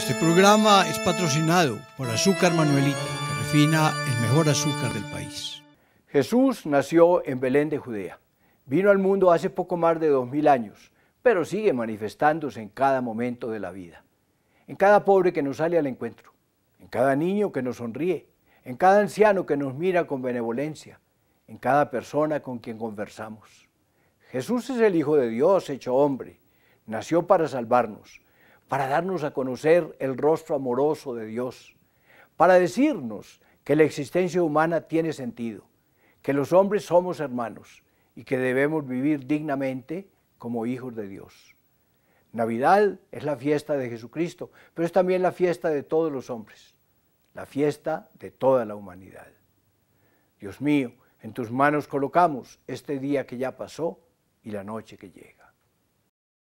Este programa es patrocinado por Azúcar Manuelita, que refina el mejor azúcar del país. Jesús nació en Belén de Judea. Vino al mundo hace poco más de dos mil años, pero sigue manifestándose en cada momento de la vida. En cada pobre que nos sale al encuentro, en cada niño que nos sonríe, en cada anciano que nos mira con benevolencia, en cada persona con quien conversamos. Jesús es el Hijo de Dios hecho hombre. Nació para salvarnos para darnos a conocer el rostro amoroso de Dios, para decirnos que la existencia humana tiene sentido, que los hombres somos hermanos y que debemos vivir dignamente como hijos de Dios. Navidad es la fiesta de Jesucristo, pero es también la fiesta de todos los hombres, la fiesta de toda la humanidad. Dios mío, en tus manos colocamos este día que ya pasó y la noche que llega.